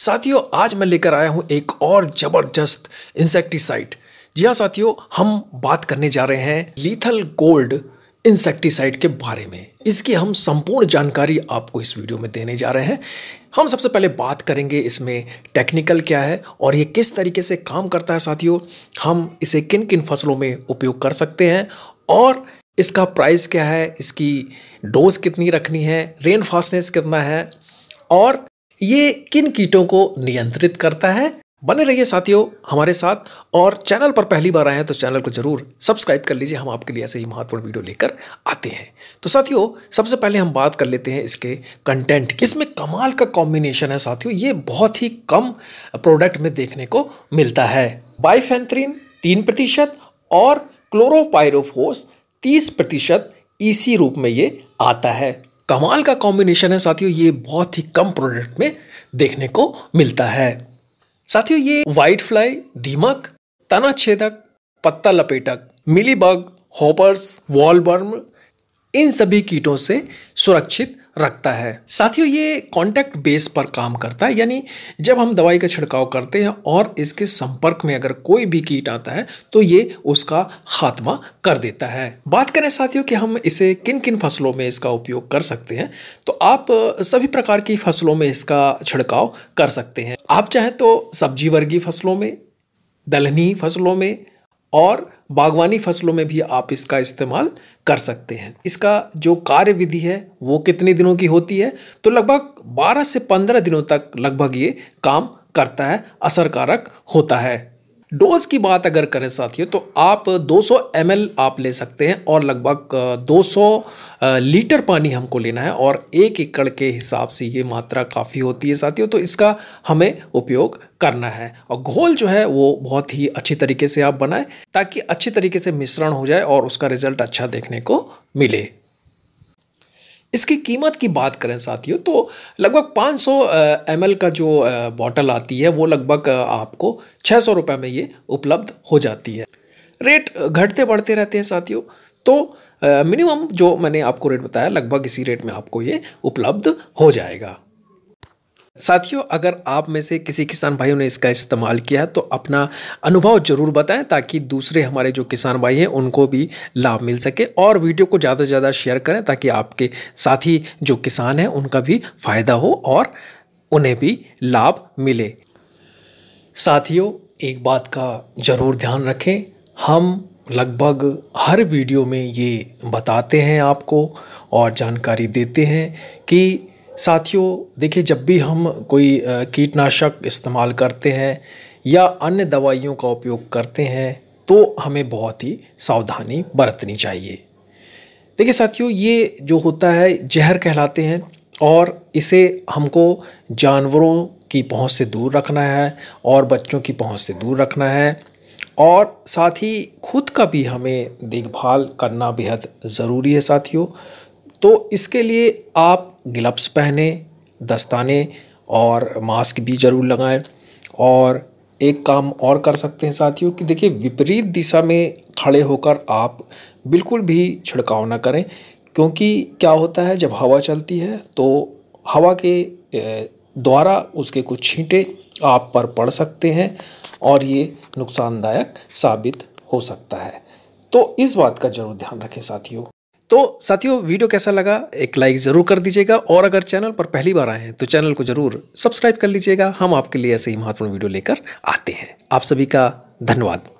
साथियों आज मैं लेकर आया हूँ एक और ज़बरदस्त इंसेक्टिसाइड जी हाँ साथियों हम बात करने जा रहे हैं लीथल गोल्ड इंसेक्टिसाइड के बारे में इसकी हम संपूर्ण जानकारी आपको इस वीडियो में देने जा रहे हैं हम सबसे पहले बात करेंगे इसमें टेक्निकल क्या है और ये किस तरीके से काम करता है साथियों हम इसे किन किन फसलों में उपयोग कर सकते हैं और इसका प्राइस क्या है इसकी डोज कितनी रखनी है रेन फास्टनेस कितना है और ये किन कीटों को नियंत्रित करता है बने रहिए साथियों हमारे साथ और चैनल पर पहली बार आए हैं तो चैनल को जरूर सब्सक्राइब कर लीजिए हम आपके लिए ऐसे ही महत्वपूर्ण वीडियो लेकर आते हैं तो साथियों सबसे पहले हम बात कर लेते हैं इसके कंटेंट की इसमें कमाल का कॉम्बिनेशन है साथियों ये बहुत ही कम प्रोडक्ट में देखने को मिलता है बाइफेंथ्रीन तीन प्रतिशत और क्लोरोपायरोफोस तीस प्रतिशत इसी e रूप में ये आता है कमाल का कॉम्बिनेशन है साथियों ये बहुत ही कम प्रोडक्ट में देखने को मिलता है साथियों ये वाइट फ्लाई दीमक तना छेदक पत्ता लपेटक मिलीबग होपर्स वॉलबर्म इन सभी कीटों से सुरक्षित रखता है साथियों ये कॉन्टैक्ट बेस पर काम करता है यानी जब हम दवाई का छिड़काव करते हैं और इसके संपर्क में अगर कोई भी कीट आता है तो ये उसका खात्मा कर देता है बात करें साथियों कि हम इसे किन किन फसलों में इसका उपयोग कर सकते हैं तो आप सभी प्रकार की फसलों में इसका छिड़काव कर सकते हैं आप चाहें तो सब्जी वर्गीय फसलों में दलहनी फसलों में और बागवानी फसलों में भी आप इसका इस्तेमाल कर सकते हैं इसका जो कार्य विधि है वो कितने दिनों की होती है तो लगभग 12 से 15 दिनों तक लगभग ये काम करता है असरकारक होता है डोज की बात अगर करें साथियों तो आप 200 एम आप ले सकते हैं और लगभग 200 लीटर पानी हमको लेना है और एक एकड़ के हिसाब से ये मात्रा काफ़ी होती है साथियों तो इसका हमें उपयोग करना है और घोल जो है वो बहुत ही अच्छी तरीके से आप बनाएं ताकि अच्छी तरीके से मिश्रण हो जाए और उसका रिजल्ट अच्छा देखने को मिले इसकी कीमत की बात करें साथियों तो लगभग 500 सौ का जो बॉटल आती है वो लगभग आपको छः सौ रुपये में ये उपलब्ध हो जाती है रेट घटते बढ़ते रहते हैं साथियों तो मिनिमम जो मैंने आपको रेट बताया लगभग इसी रेट में आपको ये उपलब्ध हो जाएगा साथियों अगर आप में से किसी किसान भाइयों ने इसका इस्तेमाल किया है तो अपना अनुभव जरूर बताएं ताकि दूसरे हमारे जो किसान भाई हैं उनको भी लाभ मिल सके और वीडियो को ज़्यादा से ज़्यादा शेयर करें ताकि आपके साथी जो किसान हैं उनका भी फायदा हो और उन्हें भी लाभ मिले साथियों एक बात का ज़रूर ध्यान रखें हम लगभग हर वीडियो में ये बताते हैं आपको और जानकारी देते हैं कि साथियों देखिए जब भी हम कोई कीटनाशक इस्तेमाल करते हैं या अन्य दवाइयों का उपयोग करते हैं तो हमें बहुत ही सावधानी बरतनी चाहिए देखिए साथियों ये जो होता है जहर कहलाते हैं और इसे हमको जानवरों की पहुंच से दूर रखना है और बच्चों की पहुंच से दूर रखना है और साथ ही खुद का भी हमें देखभाल करना बेहद ज़रूरी है साथियों तो इसके लिए आप ग्लब्स पहने दस्ताने और मास्क भी ज़रूर लगाएं और एक काम और कर सकते हैं साथियों कि देखिए विपरीत दिशा में खड़े होकर आप बिल्कुल भी छिड़काव ना करें क्योंकि क्या होता है जब हवा चलती है तो हवा के द्वारा उसके कुछ छींटे आप पर पड़ सकते हैं और ये नुकसानदायक साबित हो सकता है तो इस बात का ज़रूर ध्यान रखें साथियों तो साथियों वीडियो कैसा लगा एक लाइक ज़रूर कर दीजिएगा और अगर चैनल पर पहली बार आए हैं तो चैनल को ज़रूर सब्सक्राइब कर लीजिएगा हम आपके लिए ऐसे ही महत्वपूर्ण वीडियो लेकर आते हैं आप सभी का धन्यवाद